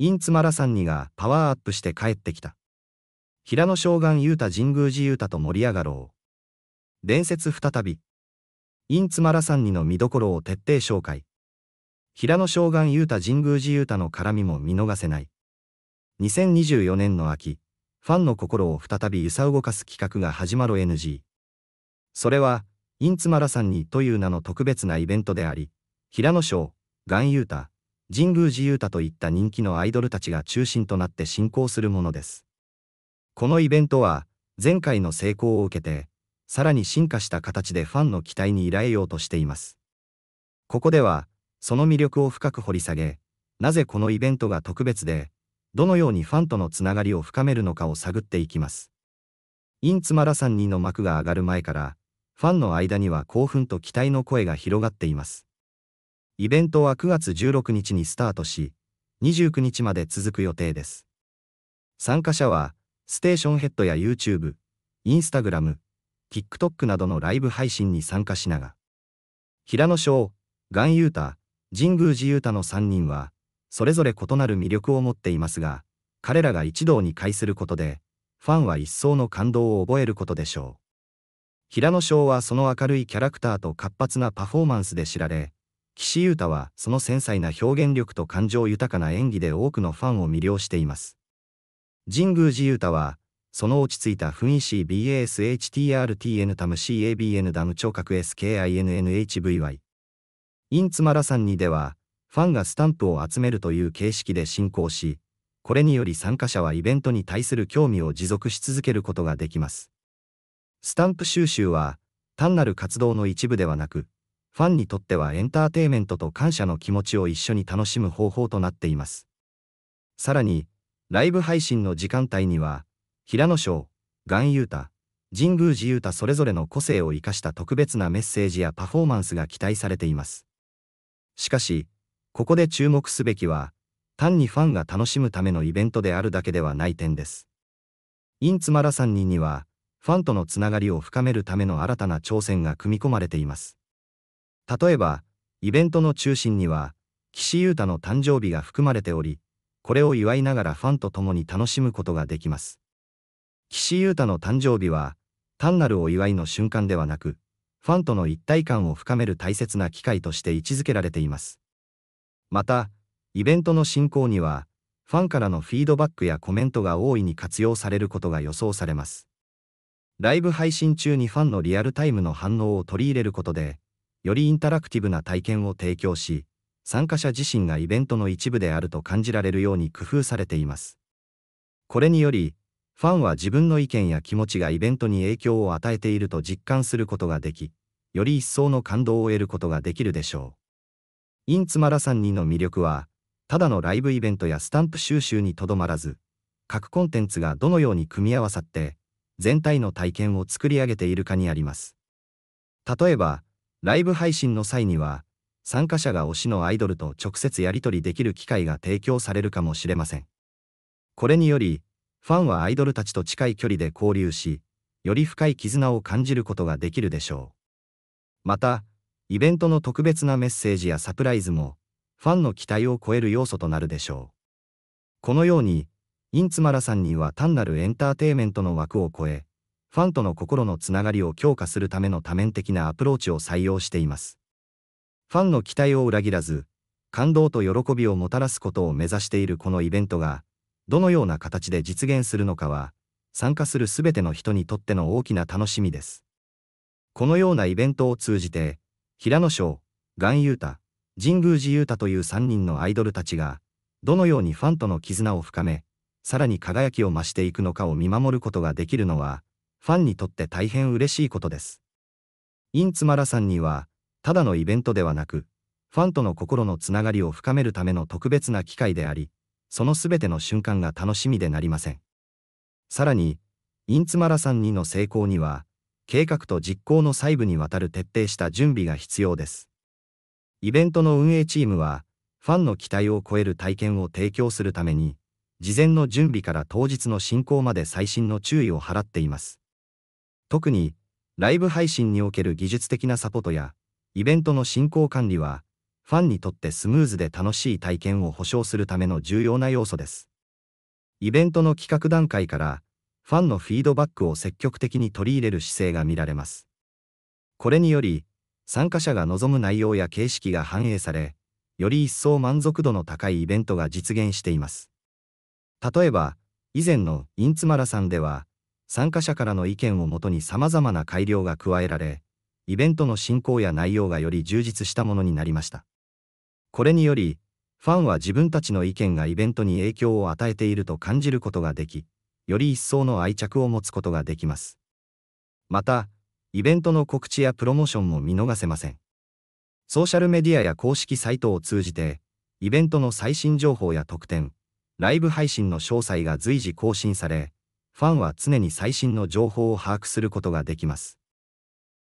インツマラサンニがパワーアップして帰ってきた。平野将軍雄太神宮寺雄太と盛り上がろう。伝説再び。インツマラサンニの見どころを徹底紹介。平野将軍雄太神宮寺雄太の絡みも見逃せない。2024年の秋、ファンの心を再び揺さ動かす企画が始まる NG。それは、インツマラサンニという名の特別なイベントであり、平野翔、ガンユータ、神宮寺勇太といった人気のアイドルたちが中心となって進行するものです。このイベントは、前回の成功を受けて、さらに進化した形でファンの期待に依頼ようとしています。ここでは、その魅力を深く掘り下げ、なぜこのイベントが特別で、どのようにファンとのつながりを深めるのかを探っていきます。インツマラさんにの幕が上がる前から、ファンの間には興奮と期待の声が広がっています。イベントは9月16日にスタートし、29日まで続く予定です。参加者は、ステーションヘッドや YouTube、Instagram、TikTok などのライブ配信に参加しなが、ら、平野翔、岩優太、神宮寺優太の3人は、それぞれ異なる魅力を持っていますが、彼らが一堂に会することで、ファンは一層の感動を覚えることでしょう。平野翔はその明るいキャラクターと活発なパフォーマンスで知られ、岸優太はその繊細な表現力と感情豊かな演技で多くのファンを魅了しています。神宮寺優太は、その落ち着いた雰囲気 BASHTRTN タム CABN ダム聴覚 SKINNHVY。インツマラさんにでは、ファンがスタンプを集めるという形式で進行し、これにより参加者はイベントに対する興味を持続し続けることができます。スタンプ収集は、単なる活動の一部ではなく、ファンにとってはエンターテイメントと感謝の気持ちを一緒に楽しむ方法となっています。さらに、ライブ配信の時間帯には、平野翔、岩優太、神宮寺優太それぞれの個性を生かした特別なメッセージやパフォーマンスが期待されています。しかし、ここで注目すべきは、単にファンが楽しむためのイベントであるだけではない点です。インツマラ3人には、ファンとのつながりを深めるための新たな挑戦が組み込まれています。例えば、イベントの中心には、岸優太の誕生日が含まれており、これを祝いながらファンと共に楽しむことができます。岸優太の誕生日は、単なるお祝いの瞬間ではなく、ファンとの一体感を深める大切な機会として位置づけられています。また、イベントの進行には、ファンからのフィードバックやコメントが大いに活用されることが予想されます。ライブ配信中にファンのリアルタイムの反応を取り入れることで、よりインタラクティブな体験を提供し、参加者自身がイベントの一部であると感じられるように工夫されています。これにより、ファンは自分の意見や気持ちがイベントに影響を与えていると実感することができ、より一層の感動を得ることができるでしょう。インツマラさん2の魅力は、ただのライブイベントやスタンプ収集にとどまらず、各コンテンツがどのように組み合わさって、全体の体験を作り上げているかにあります。例えば、ライブ配信の際には、参加者が推しのアイドルと直接やり取りできる機会が提供されるかもしれません。これにより、ファンはアイドルたちと近い距離で交流し、より深い絆を感じることができるでしょう。また、イベントの特別なメッセージやサプライズも、ファンの期待を超える要素となるでしょう。このように、インツマラさんには単なるエンターテイメントの枠を超え、ファンとの心のつながりを強化するための多面的なアプローチを採用しています。ファンの期待を裏切らず、感動と喜びをもたらすことを目指しているこのイベントが、どのような形で実現するのかは、参加するすべての人にとっての大きな楽しみです。このようなイベントを通じて、平野翔、岩優太、神宮寺優太という3人のアイドルたちが、どのようにファンとの絆を深め、さらに輝きを増していくのかを見守ることができるのは、ファンにとって大変嬉しいことです。インツマラさんには、ただのイベントではなく、ファンとの心のつながりを深めるための特別な機会であり、そのすべての瞬間が楽しみでなりません。さらに、インツマラさんにの成功には、計画と実行の細部にわたる徹底した準備が必要です。イベントの運営チームは、ファンの期待を超える体験を提供するために、事前の準備から当日の進行まで細心の注意を払っています。特に、ライブ配信における技術的なサポートや、イベントの進行管理は、ファンにとってスムーズで楽しい体験を保証するための重要な要素です。イベントの企画段階から、ファンのフィードバックを積極的に取り入れる姿勢が見られます。これにより、参加者が望む内容や形式が反映され、より一層満足度の高いイベントが実現しています。例えば、以前のインツマラさんでは、参加者からの意見をもとに様々な改良が加えられ、イベントの進行や内容がより充実したものになりました。これにより、ファンは自分たちの意見がイベントに影響を与えていると感じることができ、より一層の愛着を持つことができます。また、イベントの告知やプロモーションも見逃せません。ソーシャルメディアや公式サイトを通じて、イベントの最新情報や特典、ライブ配信の詳細が随時更新され、ファンは常に最新の情報を把握することができます。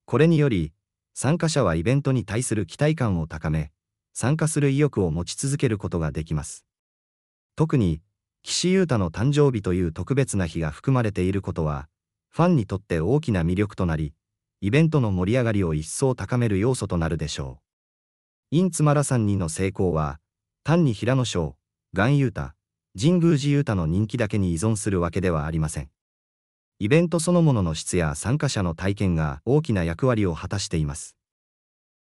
これにより、参加者はイベントに対する期待感を高め、参加する意欲を持ち続けることができます。特に、岸優太の誕生日という特別な日が含まれていることは、ファンにとって大きな魅力となり、イベントの盛り上がりを一層高める要素となるでしょう。インツマラさんにの成功は、単に平野翔、岩優太、神宮寺勇太の人気だけに依存するわけではありません。イベントそのものの質や参加者の体験が大きな役割を果たしています。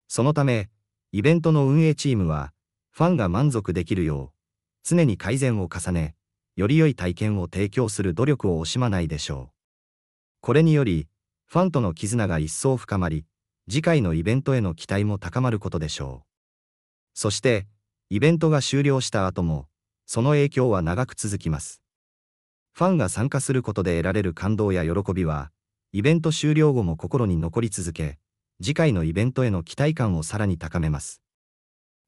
そのため、イベントの運営チームは、ファンが満足できるよう、常に改善を重ね、より良い体験を提供する努力を惜しまないでしょう。これにより、ファンとの絆が一層深まり、次回のイベントへの期待も高まることでしょう。そして、イベントが終了した後も、その影響は長く続きます。ファンが参加することで得られる感動や喜びは、イベント終了後も心に残り続け、次回のイベントへの期待感をさらに高めます。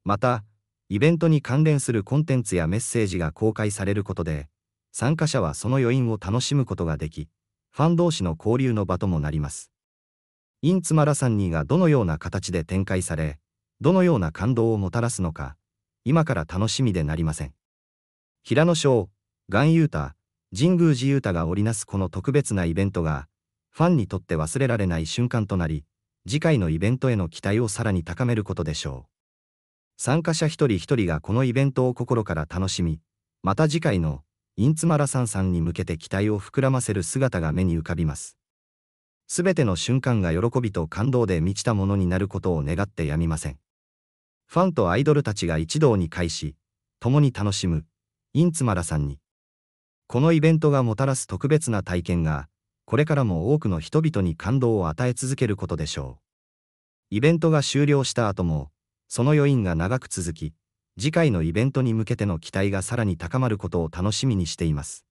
また、イベントに関連するコンテンツやメッセージが公開されることで、参加者はその余韻を楽しむことができ、ファン同士の交流の場ともなります。インツマラサンニーがどのような形で展開され、どのような感動をもたらすのか、今から楽しみでなりません。平野翔、岩優太、神宮寺優太が織りなすこの特別なイベントが、ファンにとって忘れられない瞬間となり、次回のイベントへの期待をさらに高めることでしょう。参加者一人一人がこのイベントを心から楽しみ、また次回のインツマラサンさんに向けて期待を膨らませる姿が目に浮かびます。すべての瞬間が喜びと感動で満ちたものになることを願ってやみません。ファンとアイドルたちが一堂に会し、共に楽しむ、インツマラさんに。このイベントがもたらす特別な体験が、これからも多くの人々に感動を与え続けることでしょう。イベントが終了した後も、その余韻が長く続き、次回のイベントに向けての期待がさらに高まることを楽しみにしています。